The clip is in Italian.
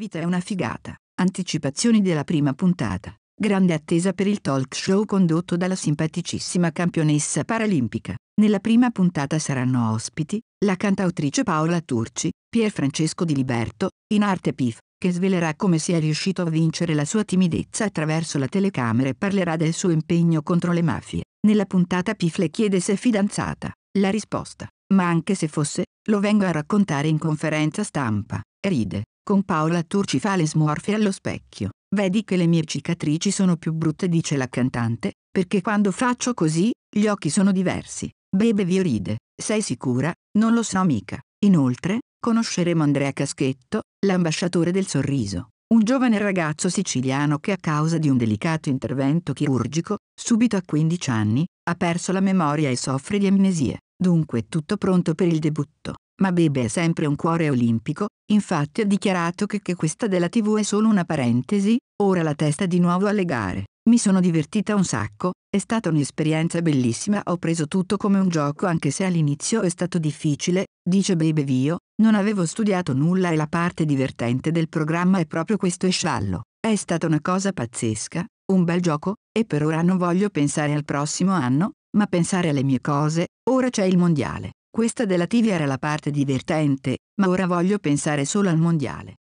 vita è una figata. Anticipazioni della prima puntata. Grande attesa per il talk show condotto dalla simpaticissima campionessa paralimpica. Nella prima puntata saranno ospiti la cantautrice Paola Turci, Pier Francesco Di Liberto, in arte Pif, che svelerà come sia riuscito a vincere la sua timidezza attraverso la telecamera e parlerà del suo impegno contro le mafie. Nella puntata Pif le chiede se è fidanzata. La risposta, ma anche se fosse, lo vengo a raccontare in conferenza stampa. Ride con Paola Turci fa le smorfie allo specchio. Vedi che le mie cicatrici sono più brutte, dice la cantante, perché quando faccio così, gli occhi sono diversi. Bebe vi ride. Sei sicura? Non lo so mica. Inoltre, conosceremo Andrea Caschetto, l'ambasciatore del sorriso, un giovane ragazzo siciliano che a causa di un delicato intervento chirurgico, subito a 15 anni, ha perso la memoria e soffre di amnesie. Dunque tutto pronto per il debutto ma Bebe ha sempre un cuore olimpico, infatti ha dichiarato che, che questa della TV è solo una parentesi, ora la testa di nuovo alle gare. Mi sono divertita un sacco, è stata un'esperienza bellissima, ho preso tutto come un gioco anche se all'inizio è stato difficile, dice Bebe Vio, non avevo studiato nulla e la parte divertente del programma è proprio questo sciallo. È stata una cosa pazzesca, un bel gioco, e per ora non voglio pensare al prossimo anno, ma pensare alle mie cose, ora c'è il mondiale. Questa della TV era la parte divertente, ma ora voglio pensare solo al mondiale.